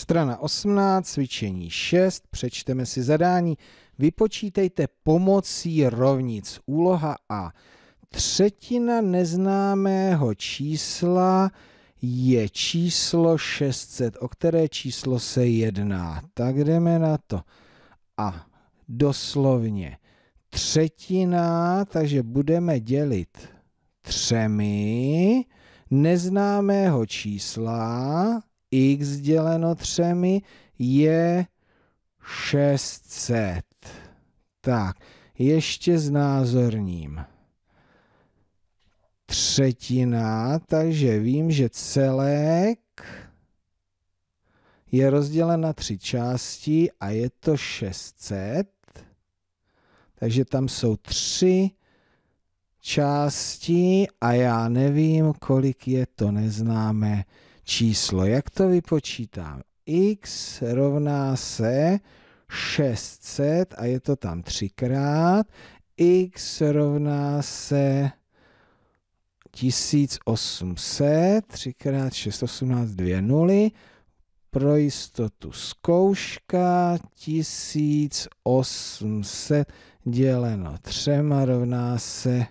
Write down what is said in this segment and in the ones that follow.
Strana 18, cvičení 6, přečteme si zadání. Vypočítejte pomocí rovnic. Úloha A. Třetina neznámého čísla je číslo 600. O které číslo se jedná? Tak jdeme na to. A doslovně třetina, takže budeme dělit třemi neznámého čísla x děleno třemi je 600. Tak, ještě znázorním. Třetina, takže vím, že celek je rozdělen na tři části a je to 600. Takže tam jsou tři části a já nevím, kolik je to neznámé číslo. Jak to vypočítám? x rovná se 600 a je to tam třikrát. x rovná se 1800, třikrát 6, 18, 2 nuly. Pro jistotu zkouška 1800 děleno třema rovná se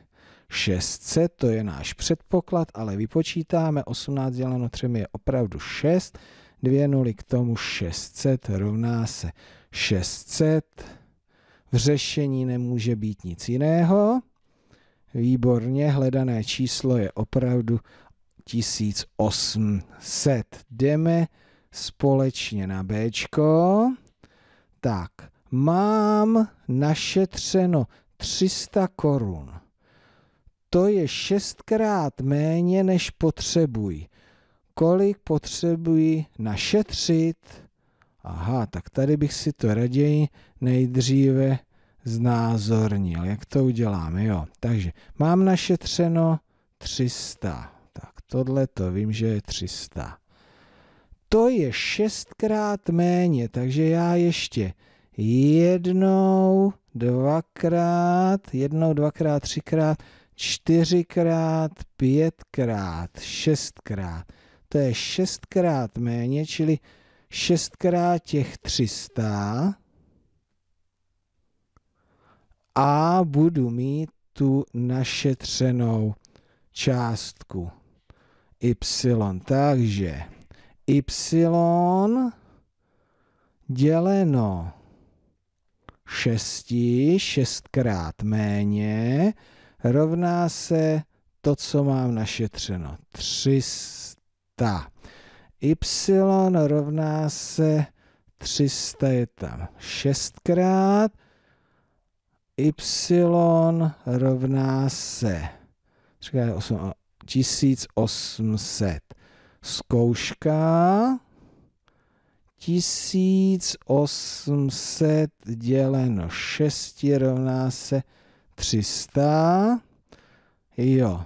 600, to je náš předpoklad, ale vypočítáme 18 děleno 3 je opravdu 6, 2 nuly k tomu 600 rovná se 600. V řešení nemůže být nic jiného. Výborně, hledané číslo je opravdu 1800. Jdeme společně na B. Tak, mám našetřeno 300 korun to je šestkrát méně, než potřebuji. Kolik potřebuji našetřit? Aha, tak tady bych si to raději nejdříve znázornil. Jak to uděláme? Jo, takže mám našetřeno 300. Tak tohle to vím, že je 300. To je šestkrát méně, takže já ještě jednou, dvakrát, jednou, dvakrát, třikrát, čtyřikrát, pětkrát, šestkrát. To je šestkrát méně, čili šestkrát těch 300 a budu mít tu našetřenou částku y. Takže y děleno 6, šestkrát méně, rovná se to, co mám našetřeno. 300. Y rovná se 300 je tam 6krát. Y rovná se 1800. Zkouška 1800 děleno 6 rovná se 1800. 300. Jo.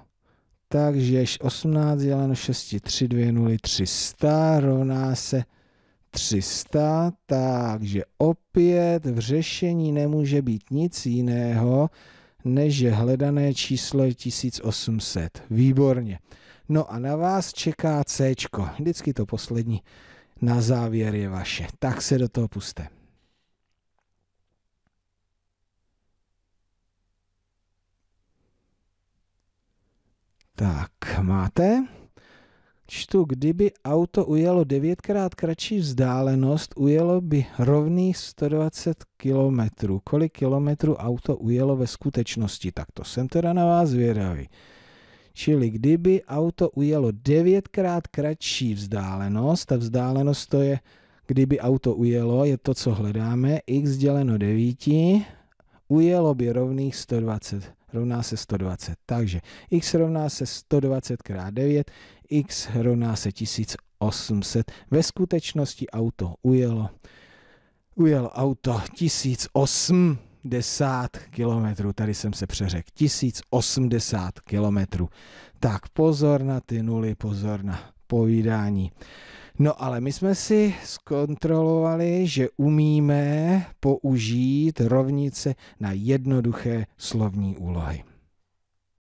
Takže 18 děleno 6, 3, 2, 0, 300 rovná se 300, takže opět v řešení nemůže být nic jiného, než je hledané číslo 1800. Výborně. No a na vás čeká C. Vždycky to poslední na závěr je vaše. Tak se do toho puste. Tak, máte? Čtu, kdyby auto ujelo devětkrát kratší vzdálenost, ujelo by rovných 120 kilometrů. Kolik kilometrů auto ujelo ve skutečnosti? Tak to jsem teda na vás zvědavý. Čili kdyby auto ujelo devětkrát kratší vzdálenost, ta vzdálenost to je, kdyby auto ujelo, je to, co hledáme, x děleno 9, Ujelo by rovných 120 rovná se 120. Takže x rovná se 120 x 9, x rovná se 1800. Ve skutečnosti auto ujelo, ujelo auto 1080 km, tady jsem se přeřekl, 1080 km. Tak pozor na ty nuly, pozor na povídání. No ale my jsme si zkontrolovali, že umíme použít rovnice na jednoduché slovní úlohy.